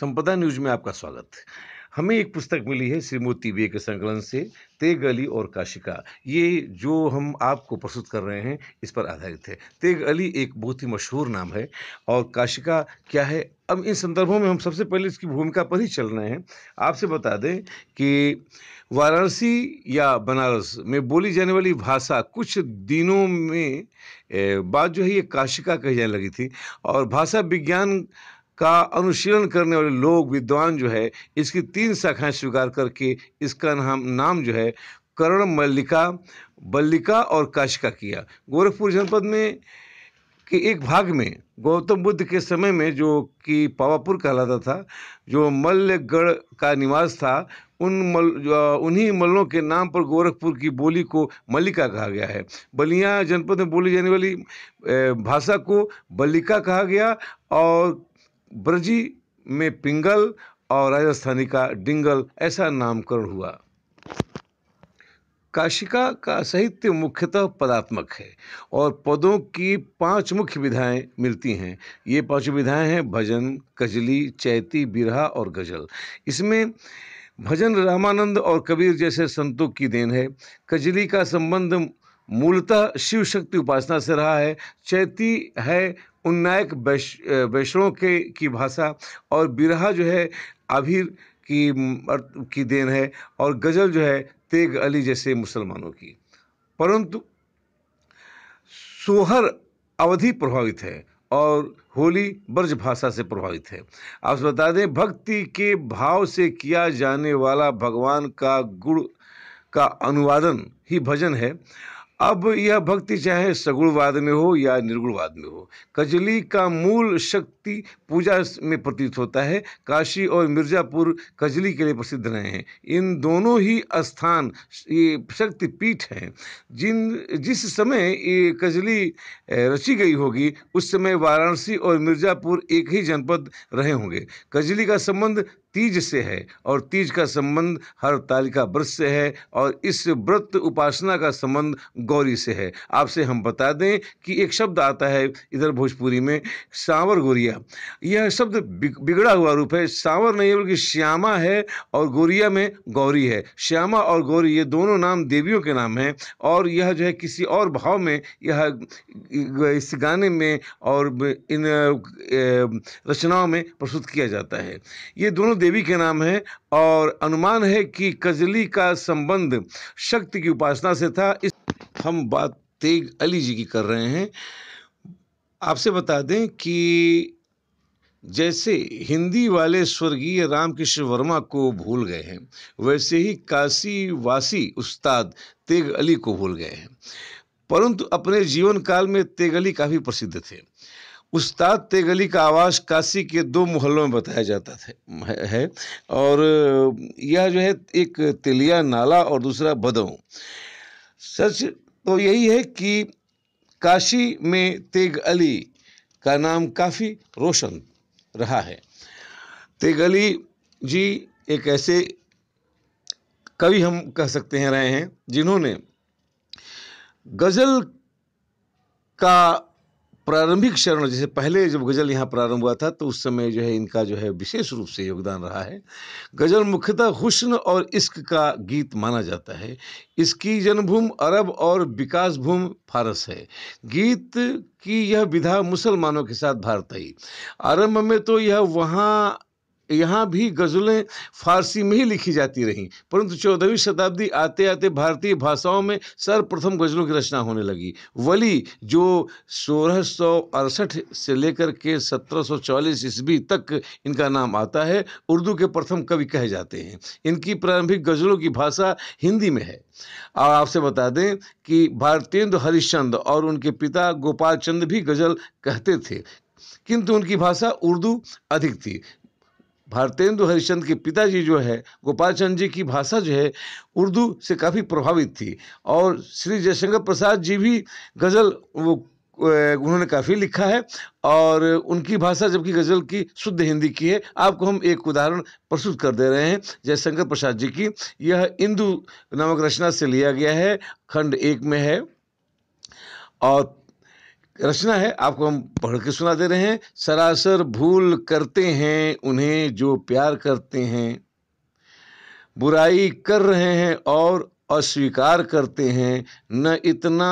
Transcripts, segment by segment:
संपदा न्यूज में आपका स्वागत हमें एक पुस्तक मिली है श्रीमोती बे के संकलन से ते गली और काशिका ये जो हम आपको प्रस्तुत कर रहे हैं इस पर आधारित है तेग अली एक बहुत ही मशहूर नाम है और काशिका क्या है अब इन संदर्भों में हम सबसे पहले इसकी भूमिका पर ही चल रहे हैं आपसे बता दें कि वाराणसी या बनारस में बोली जाने वाली भाषा कुछ दिनों में बात जो है ये काशिका कही जाने लगी थी और भाषा विज्ञान का अनुशीलन करने वाले लोग विद्वान जो है इसकी तीन शाखाएं स्वीकार करके इसका नाम नाम जो है करण मल्लिका बल्लिका और काशिका किया गोरखपुर जनपद में के एक भाग में गौतम बुद्ध के समय में जो कि पावापुर कहलाता था जो मल्लगढ़ का निवास था उन मल उन्हीं मल्लों के नाम पर गोरखपुर की बोली को मल्लिका कहा गया है बलिया जनपद में बोली जाने वाली भाषा को बल्लिका कहा गया और ब्रजी में पिंगल और राजस्थानी का डिंगल ऐसा नामकरण हुआ काशिका का साहित्य मुख्यतः पदात्मक है और पदों की पांच मुख्य विधाएं मिलती हैं ये पांच विधाएं हैं भजन कजली चैती बिरहा और गजल इसमें भजन रामानंद और कबीर जैसे संतों की देन है कजली का संबंध मूलतः शिव शक्ति उपासना से रहा है चैती है उन्नायक वैष्णों के की भाषा और बिरहा जो है आभिर की की देन है और गज़ल जो है तेग अली जैसे मुसलमानों की परंतु सोहर अवधि प्रभावित है और होली ब्रज भाषा से प्रभावित है आप बता दें भक्ति के भाव से किया जाने वाला भगवान का गुण का अनुवादन ही भजन है अब यह भक्ति चाहे सगुणवाद में हो या निर्गुणवाद में हो कजली का मूल शक्ति शक्ति पूजा में प्रतीत होता है काशी और मिर्ज़ापुर कजली के लिए प्रसिद्ध रहे हैं इन दोनों ही स्थान ये शक्तिपीठ हैं जिन जिस समय ये कजली रची गई होगी उस समय वाराणसी और मिर्ज़ापुर एक ही जनपद रहे होंगे कजली का संबंध तीज से है और तीज का संबंध हर तालिका व्रत से है और इस व्रत उपासना का संबंध गौरी से है आपसे हम बता दें कि एक शब्द आता है इधर भोजपुरी में सांवर गोरिया गोरिया यह शब्द बिगड़ा हुआ रूप है सावर नहीं है बल्कि श्यामा है और गोरिया में गौरी है श्यामा और गौरी ये दोनों नाम देवियों के नाम हैं और यह जो है किसी और भाव में यह इस गाने में और इन रचनाओं में प्रस्तुत किया जाता है ये दोनों देवी के नाम हैं और अनुमान है कि कजली का संबंध शक्ति की उपासना से था इस हम बात तेग अली जी की कर रहे हैं आपसे बता दें कि जैसे हिंदी वाले स्वर्गीय रामकृष्ण वर्मा को भूल गए हैं वैसे ही काशी वासी उस्ताद तेग अली को भूल गए हैं परंतु अपने जीवन काल में तेग अली काफ़ी प्रसिद्ध थे उस्ताद तेग अली का आवास काशी के दो मोहल्लों में बताया जाता था है और यह जो है एक तेलिया नाला और दूसरा बदऊ सच तो यही है कि काशी में तेग अली का नाम काफ़ी रोशन रहा है तेगली जी एक ऐसे कवि हम कह सकते हैं रहे हैं जिन्होंने गज़ल का प्रारंभिक चरण जैसे पहले जब गज़ल यहाँ प्रारंभ हुआ था तो उस समय जो है इनका जो है विशेष रूप से योगदान रहा है गज़ल मुख्यतः हुस्न और इश्क का गीत माना जाता है इसकी जन्मभूमि अरब और विकास भूमि फारस है गीत की यह विधा मुसलमानों के साथ भारत आई आरंभ में तो यह वहाँ यहाँ भी गज़लें फ़ारसी में ही लिखी जाती रहीं परंतु चौदहवीं शताब्दी आते आते भारतीय भाषाओं में सर्वप्रथम गज़लों की रचना होने लगी वली जो सोलह सौ अड़सठ से लेकर के सत्रह सौ ईस्वी तक इनका नाम आता है उर्दू के प्रथम कवि कहे जाते हैं इनकी प्रारंभिक गज़लों की भाषा हिंदी में है और आपसे बता दें कि भारतेंद्र हरिश्चंद और उनके पिता गोपाल चंद भी गज़ल कहते थे किंतु उनकी भाषा उर्दू अधिक थी भारतेंदु हरिश्चंद के पिताजी जो है गोपाल चंद जी की भाषा जो है उर्दू से काफ़ी प्रभावित थी और श्री जयशंकर प्रसाद जी भी गज़ल वो उन्होंने काफ़ी लिखा है और उनकी भाषा जबकि गज़ल की शुद्ध हिंदी की है आपको हम एक उदाहरण प्रस्तुत कर दे रहे हैं जयशंकर प्रसाद जी की यह इंदु नामक रचना से लिया गया है खंड एक में है और रचना है आपको हम पढ़ के सुना दे रहे हैं सरासर भूल करते हैं उन्हें जो प्यार करते हैं बुराई कर रहे हैं और अस्वीकार करते हैं न इतना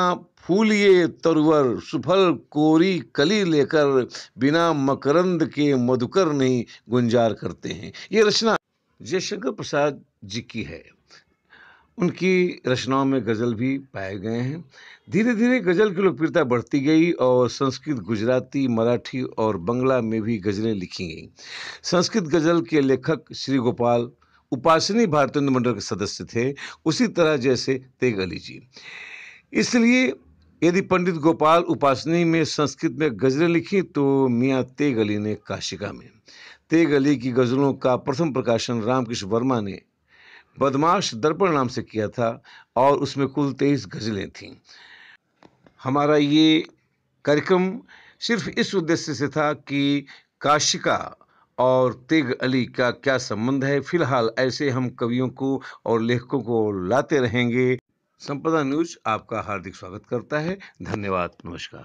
फूलिए तरवर सुफल कोरी कली लेकर बिना मकरंद के मधुकर नहीं गुंजार करते हैं ये रचना जयशंकर प्रसाद जी की है उनकी रचनाओं में गज़ल भी पाए गए हैं धीरे धीरे गज़ल की लोकप्रियता बढ़ती गई और संस्कृत गुजराती मराठी और बंगला में भी गज़लें लिखी गईं संस्कृत गज़ल के लेखक श्री गोपाल उपासनी भारतीय मंडल के सदस्य थे उसी तरह जैसे तेग अली जी इसलिए यदि पंडित गोपाल उपासनी में संस्कृत में गज़लें लिखी तो मियाँ तेग अली ने काशिका में तेग अली की गज़लों का प्रथम प्रकाशन रामकृष्ण वर्मा ने बदमाश दर्पण नाम से किया था और उसमें कुल तेईस गज़लें थीं हमारा ये कार्यक्रम सिर्फ इस उद्देश्य से था कि काशिका और तेग अली का क्या संबंध है फिलहाल ऐसे हम कवियों को और लेखकों को लाते रहेंगे संपदा न्यूज आपका हार्दिक स्वागत करता है धन्यवाद नमस्कार